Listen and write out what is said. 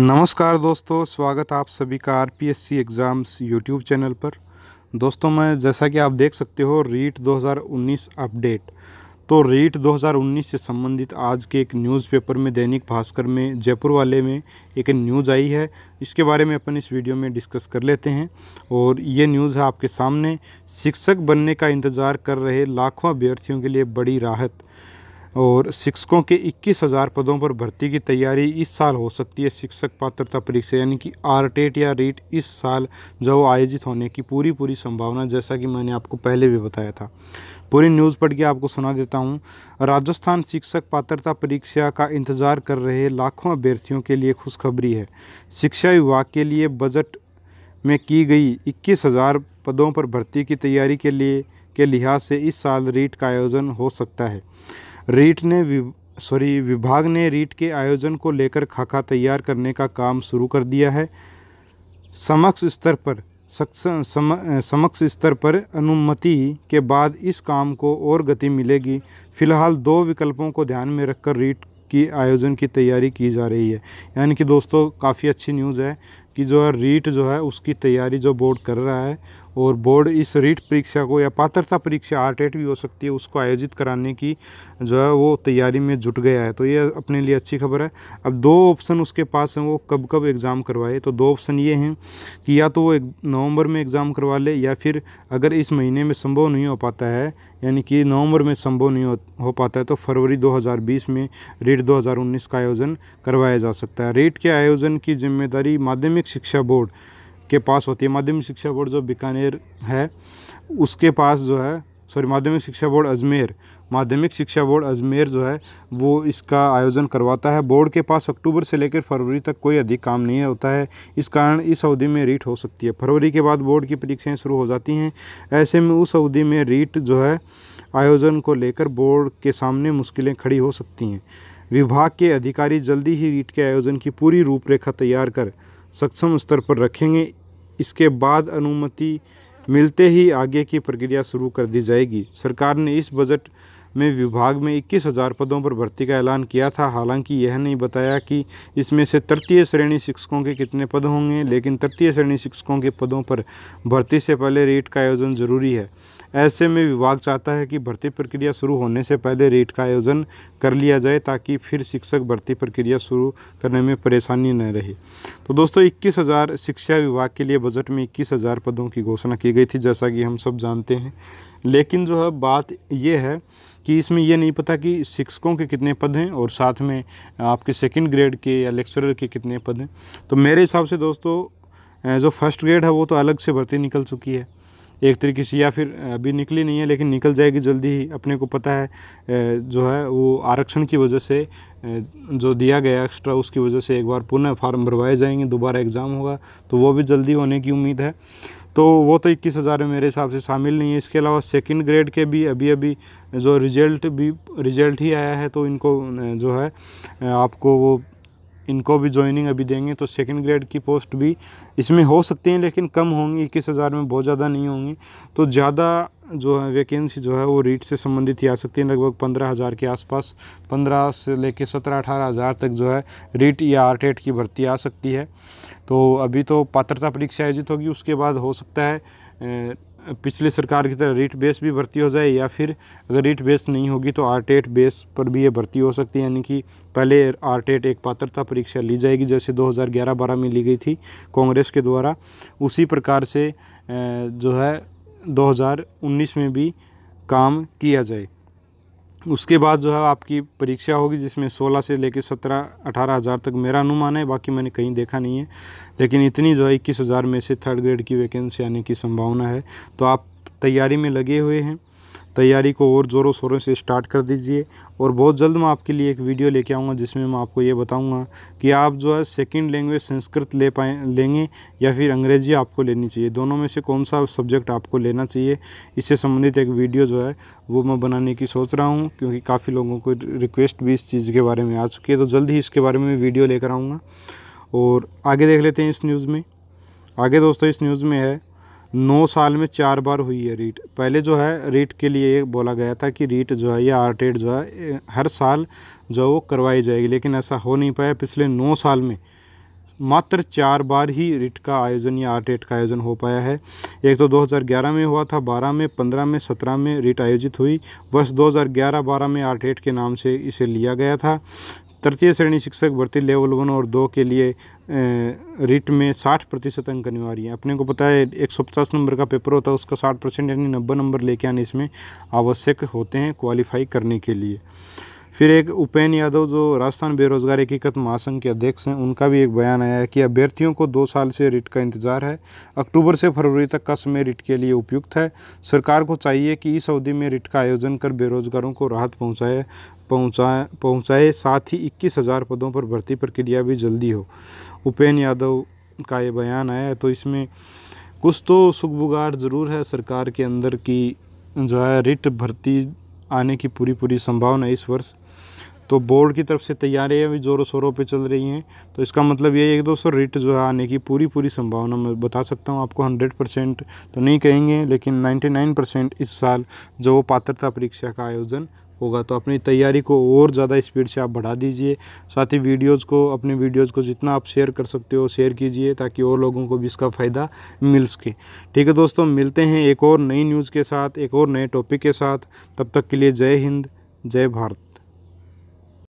नमस्कार दोस्तों स्वागत आप सभी का आरपीएससी एग्ज़ाम्स यूट्यूब चैनल पर दोस्तों मैं जैसा कि आप देख सकते हो रीट 2019 अपडेट तो रीट 2019 से संबंधित आज के एक न्यूज़पेपर में दैनिक भास्कर में जयपुर वाले में एक न्यूज़ आई है इसके बारे में अपन इस वीडियो में डिस्कस कर लेते हैं और ये न्यूज़ है आपके सामने शिक्षक बनने का इंतज़ार कर रहे लाखों अभ्यर्थियों के लिए बड़ी राहत और शिक्षकों के इक्कीस हज़ार पदों पर भर्ती की तैयारी इस साल हो सकती है शिक्षक पात्रता परीक्षा यानी कि आर टेट या रीट इस साल जो आयोजित होने की पूरी पूरी संभावना जैसा कि मैंने आपको पहले भी बताया था पूरी न्यूज़ पढ़ के आपको सुना देता हूँ राजस्थान शिक्षक पात्रता परीक्षा का इंतज़ार कर रहे लाखों अभ्यर्थियों के लिए खुशखबरी है शिक्षा विभाग के लिए बजट में की गई इक्कीस हज़ार पदों पर भर्ती की तैयारी के लिए के लिहाज से इस साल रीट का आयोजन हो सकता है रीट ने वि सॉरी विभाग ने रीट के आयोजन को लेकर खाका तैयार करने का काम शुरू कर दिया है समक्ष स्तर पर सम, समक्ष स्तर पर अनुमति के बाद इस काम को और गति मिलेगी फिलहाल दो विकल्पों को ध्यान में रखकर रीट की आयोजन की तैयारी की जा रही है यानी कि दोस्तों काफ़ी अच्छी न्यूज़ है कि जो है रीट जो है उसकी तैयारी जो बोर्ड कर रहा है और बोर्ड इस रीट परीक्षा को या पात्रता परीक्षा आर टेट e भी हो सकती है उसको आयोजित कराने की जो है वो तैयारी में जुट गया है तो ये अपने लिए अच्छी खबर है अब दो ऑप्शन उसके पास हैं वो कब कब एग्ज़ाम करवाए तो दो ऑप्शन ये हैं कि या तो वो नवंबर में एग्ज़ाम करवा ले या फिर अगर इस महीने में संभव नहीं हो पाता है यानी कि नवंबर में संभव नहीं हो, हो पाता है तो फरवरी 2020 में रेट 2019 का आयोजन करवाया जा सकता है रेट के आयोजन की जिम्मेदारी माध्यमिक शिक्षा बोर्ड के पास होती है माध्यमिक शिक्षा बोर्ड जो बीकानेर है उसके पास जो है सॉरी माध्यमिक शिक्षा बोर्ड अजमेर माध्यमिक शिक्षा बोर्ड अजमेर जो है वो इसका आयोजन करवाता है बोर्ड के पास अक्टूबर से लेकर फरवरी तक कोई अधिक काम नहीं होता है इस कारण इस अवधि में रीट हो सकती है फरवरी के बाद बोर्ड की परीक्षाएं शुरू हो जाती हैं ऐसे में उस अवधि में रीट जो है आयोजन को लेकर बोर्ड के सामने मुश्किलें खड़ी हो सकती हैं विभाग के अधिकारी जल्दी ही रीट के आयोजन की पूरी रूपरेखा तैयार कर सक्षम स्तर पर रखेंगे इसके बाद अनुमति मिलते ही आगे की प्रक्रिया शुरू कर दी जाएगी सरकार ने इस बजट में विभाग में इक्कीस हज़ार पदों पर भर्ती का ऐलान किया था हालांकि यह नहीं बताया कि इसमें से तृतीय श्रेणी शिक्षकों के कितने पद होंगे लेकिन तृतीय श्रेणी शिक्षकों के पदों पर भर्ती से पहले रेट का आयोजन जरूरी है ऐसे में विभाग चाहता है कि भर्ती प्रक्रिया शुरू होने से पहले रेट का आयोजन कर लिया जाए ताकि फिर शिक्षक भर्ती प्रक्रिया शुरू करने में परेशानी न रहे तो दोस्तों इक्कीस हज़ार शिक्षा विभाग के लिए बजट में इक्कीस हज़ार पदों की घोषणा की गई थी जैसा कि हम सब जानते हैं लेकिन जो है बात यह है कि इसमें यह नहीं पता कि शिक्षकों के कितने पद हैं और साथ में आपके सेकंड ग्रेड के या लेक्चरर के कितने पद हैं तो मेरे हिसाब से दोस्तों जो फर्स्ट ग्रेड है वो तो अलग से भर्ती निकल चुकी है एक तरीके से या फिर अभी निकली नहीं है लेकिन निकल जाएगी जल्दी ही अपने को पता है जो है वो आरक्षण की वजह से जो दिया गया एक्स्ट्रा उसकी वजह से एक बार पुनः फार्म भरवाए जाएंगे दोबारा एग्ज़ाम होगा तो वो भी जल्दी होने की उम्मीद है तो वो तो इक्कीस हज़ार में मेरे हिसाब से शामिल नहीं है इसके अलावा सेकंड ग्रेड के भी अभी अभी जो रिज़ल्ट भी रिज़ल्ट ही आया है तो इनको जो है आपको वो इनको भी ज्वाइनिंग अभी देंगे तो सेकंड ग्रेड की पोस्ट भी इसमें हो सकती हैं लेकिन कम होंगी इक्कीस हज़ार में बहुत ज़्यादा नहीं होंगी तो ज़्यादा जो है वैकेंसी जो है वो रीट से संबंधित ही आ सकती है लगभग पंद्रह हज़ार के आसपास पंद्रह से लेके सत्रह अठारह हज़ार तक जो है रीट या आर टेट e की भर्ती आ सकती है तो अभी तो पात्रता परीक्षा आयोजित होगी उसके बाद हो सकता है पिछले सरकार की तरह रीट बेस भी भर्ती हो जाए या फिर अगर रीट बेस नहीं होगी तो टेट बेस पर भी ये भर्ती हो सकती है यानी कि पहले टेट एक पात्रता परीक्षा ली जाएगी जैसे 2011-12 में ली गई थी कांग्रेस के द्वारा उसी प्रकार से जो है 2019 में भी काम किया जाए उसके बाद जो है आपकी परीक्षा होगी जिसमें 16 से लेकर 17 अठारह हज़ार तक मेरा अनुमान है बाकी मैंने कहीं देखा नहीं है लेकिन इतनी जो है इक्कीस हज़ार में से थर्ड ग्रेड की वैकेंसी आने की संभावना है तो आप तैयारी में लगे हुए हैं तैयारी को और ज़ोरों शोरों से स्टार्ट कर दीजिए और बहुत जल्द मैं आपके लिए एक वीडियो लेके आऊँगा जिसमें मैं आपको ये बताऊँगा कि आप जो है सेकेंड लैंग्वेज संस्कृत ले पाए लेंगे या फिर अंग्रेजी आपको लेनी चाहिए दोनों में से कौन सा सब्जेक्ट आपको लेना चाहिए इससे संबंधित एक वीडियो जो है वो मैं बनाने की सोच रहा हूँ क्योंकि काफ़ी लोगों को रिक्वेस्ट भी इस चीज़ के बारे में आ चुकी है तो जल्द ही इसके बारे में वीडियो लेकर आऊँगा और आगे देख लेते हैं इस न्यूज़ में आगे दोस्तों इस न्यूज़ में है नौ साल में चार बार हुई है रीट पहले जो है रीट के लिए बोला गया था कि रीट जो है या आर जो है हर साल जो है वो करवाई जाएगी लेकिन ऐसा हो नहीं पाया पिछले नौ साल में मात्र चार बार ही रिट का आयोजन या आर का आयोजन हो पाया है एक तो 2011 में हुआ था 12 में 15 में 17 में रिट आयोजित हुई वर्ष 2011-12 में आर के नाम से इसे लिया गया था तृतीय श्रेणी शिक्षक भर्ती लेवल वन और दो के लिए रिट में साठ प्रतिशत अंक अनिवार्य है अपने को पता है एक सौ पचास नंबर का पेपर होता है उसका साठ परसेंट यानी नब्बे नंबर लेके आने इसमें आवश्यक होते हैं क्वालिफाई करने के लिए फिर एक उपेन यादव जो राजस्थान बेरोजगार एकीकृत महासंघ के अध्यक्ष हैं उनका भी एक बयान आया है कि अभ्यर्थियों को दो साल से रिट का इंतजार है अक्टूबर से फरवरी तक का समय रिट के लिए उपयुक्त है सरकार को चाहिए कि इस अवधि में रिट का आयोजन कर बेरोजगारों को राहत पहुँचाए पहुँचाए पहुँचाए साथ ही इक्कीस हज़ार पदों पर भर्ती प्रक्रिया भी जल्दी हो उपेन यादव का ये बयान आया है तो इसमें कुछ तो सुखबुगार ज़रूर है सरकार के अंदर की जो है रिट भर्ती आने की पूरी पूरी संभावना इस वर्ष तो बोर्ड की तरफ से तैयारियाँ भी ज़ोरों शोरों पे चल रही हैं तो इसका मतलब ये है कि दोस्तों रिट जो है आने की पूरी पूरी संभावना मैं बता सकता हूँ आपको हंड्रेड परसेंट तो नहीं कहेंगे लेकिन नाइन्टी नाइन परसेंट इस साल जो वो पात्रता परीक्षा का आयोजन होगा तो अपनी तैयारी को और ज़्यादा स्पीड से आप बढ़ा दीजिए साथ ही वीडियोज़ को अपने वीडियोज़ को जितना आप शेयर कर सकते हो शेयर कीजिए ताकि और लोगों को भी इसका फ़ायदा मिल सके ठीक है दोस्तों मिलते हैं एक और नई न्यूज़ के साथ एक और नए टॉपिक के साथ तब तक के लिए जय हिंद जय भारत